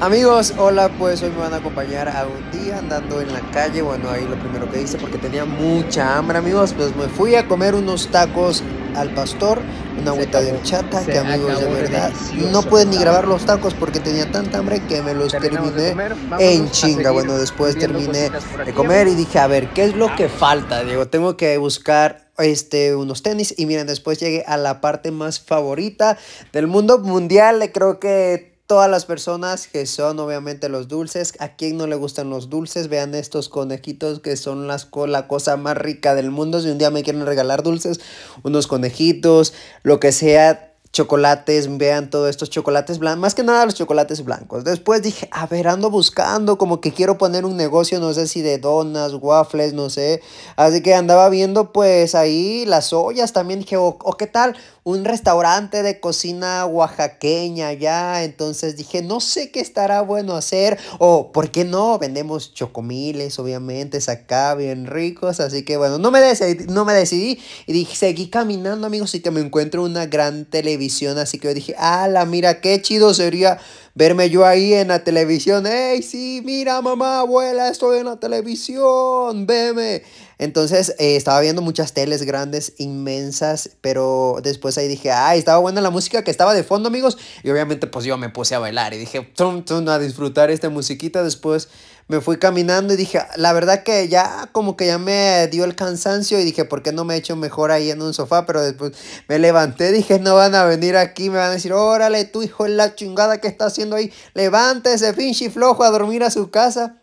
Amigos, hola, pues hoy me van a acompañar a un día andando en la calle. Bueno, ahí lo primero que hice porque tenía mucha hambre, amigos. Pues me fui a comer unos tacos al pastor, una agüita de horchata que amigos de verdad no pueden ni grabar los tacos porque tenía tanta hambre que me los terminé en chinga. Bueno, después terminé de comer y dije, a ver, ¿qué es lo que falta? Digo, tengo que buscar este, unos tenis. Y miren, después llegué a la parte más favorita del mundo mundial. Creo que todas las personas que son obviamente los dulces. ¿A quien no le gustan los dulces? Vean estos conejitos que son la cosa más rica del mundo. Si un día me quieren regalar dulces, unos conejitos, lo que sea, chocolates, vean todos estos chocolates blancos, más que nada los chocolates blancos. Después dije, a ver, ando buscando, como que quiero poner un negocio, no sé si de donas, waffles, no sé. Así que andaba viendo pues ahí las ollas también, dije, o, qué tal, un restaurante de cocina oaxaqueña ya. Entonces dije, no sé qué estará bueno hacer, o por qué no, vendemos chocomiles, obviamente, acá bien ricos. Así que bueno, no me decidí, no me decidí y dije, seguí caminando amigos y que me encuentro una gran televisión así que yo dije, la mira, qué chido sería verme yo ahí en la televisión. ¡Ey, sí, mira, mamá, abuela, estoy en la televisión! ¡Veme! Entonces eh, estaba viendo muchas teles grandes, inmensas, pero después ahí dije, ¡ay, estaba buena la música que estaba de fondo, amigos! Y obviamente, pues yo me puse a bailar y dije, ¡tum, tum! a disfrutar esta musiquita. Después me fui caminando y dije, la verdad que ya como que ya me dio el cansancio y dije, ¿por qué no me he hecho mejor ahí en un sofá? Pero después me levanté, dije, no van a venir aquí, me van a decir, órale, tu hijo es la chingada que está haciendo ahí, levántese, y flojo, a dormir a su casa.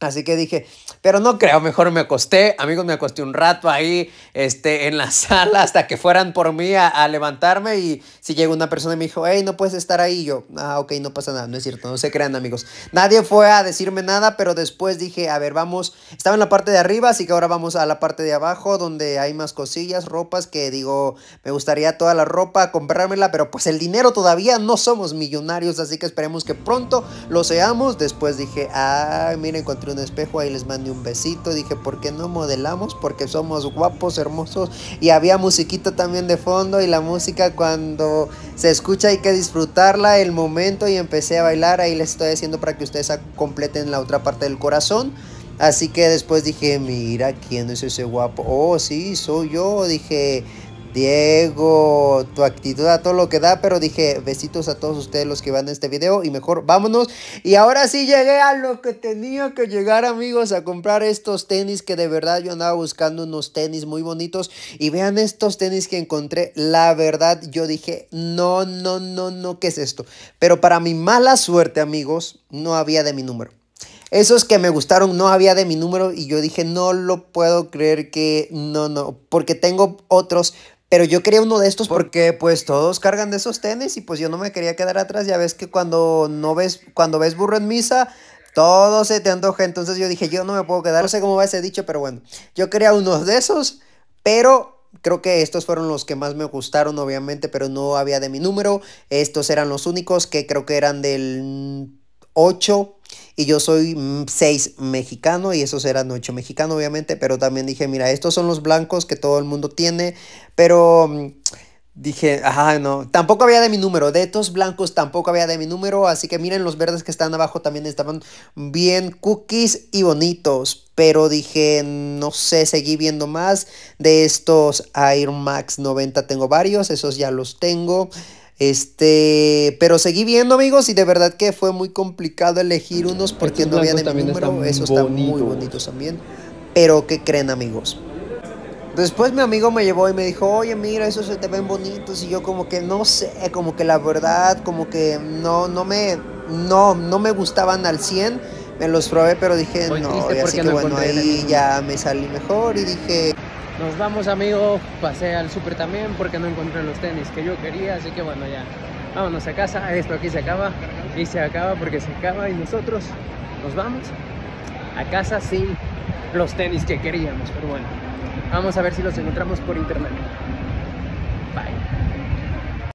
Así que dije, pero no creo, mejor me acosté, amigos, me acosté un rato ahí este, en la sala hasta que fueran por mí a, levantarme y si llega una persona y me dijo, hey, no puedes estar ahí, yo, ah, ok, no pasa nada, no es cierto, no se crean amigos. Nadie fue a decirme nada, pero después dije, a ver, vamos, estaba en la parte de arriba, así que ahora vamos a la parte de abajo donde hay más cosillas, ropas que digo, me gustaría toda la ropa, comprármela, pero pues el dinero todavía no somos millonarios, así que esperemos que pronto lo seamos. Después dije, ah, mira, encontré un espejo, ahí les mandé un besito. Dije, ¿por qué no modelamos? Porque somos guapos, hermosos. Y había musiquita también de fondo y la música cuando se escucha hay que disfrutarla el momento y empecé a bailar. Ahí les estoy haciendo para que ustedes completen la otra parte del corazón. Así que después dije, mira, ¿quién es ese guapo? Oh, sí, soy yo. Dije, Diego, tu actitud a todo lo que da, pero dije besitos a todos ustedes los que van a este video y mejor vámonos. Y ahora sí llegué a lo que tenía que llegar amigos a comprar estos tenis que de verdad yo andaba buscando unos tenis muy bonitos y vean estos tenis que encontré. La verdad yo dije no, no, no, no, ¿qué es esto? Pero para mi mala suerte amigos no había de mi número. Esos que me gustaron no había de mi número y yo dije, no lo puedo creer que no, no, porque tengo otros, pero yo quería uno de estos porque pues todos cargan de esos tenis y pues yo no me quería quedar atrás. Ya ves que cuando no ves, cuando ves burro en misa, todo se te antoja. Entonces yo dije, yo no me puedo quedar. No sé cómo va ese dicho, pero bueno. Yo quería uno de esos, pero creo que estos fueron los que más me gustaron, obviamente, pero no había de mi número. Estos eran los únicos que creo que eran del 8 y yo soy 6 mm, mexicano y esos eran 8 mexicanos, obviamente, pero también dije, mira, estos son los blancos que todo el mundo tiene, pero mm, dije, ajá, no, tampoco había de mi número, de estos blancos tampoco había de mi número, así que miren los verdes que están abajo también estaban bien cookies y bonitos, pero dije, no sé, seguí viendo más de estos Air Max 90, tengo varios, esos ya los tengo. Este, pero seguí viendo, amigos, y de verdad que fue muy complicado elegir unos porque no habían de número. Esos están muy bonitos también. Pero, ¿qué creen, amigos? Después mi amigo me llevó y me dijo, oye, mira, esos se te ven bonitos. Y yo como que no sé, como que la verdad, como que no, no me, no, no me gustaban al 100. Me los probé, pero dije, no, y así que bueno, ahí ya me salí mejor y dije... Nos vamos, amigo. Pasé al súper también porque no encontré los tenis que yo quería. Así que bueno, ya. Vámonos a casa. Esto aquí se acaba. Y se acaba porque se acaba. Y nosotros nos vamos a casa sin los tenis que queríamos. Pero bueno, vamos a ver si los encontramos por internet.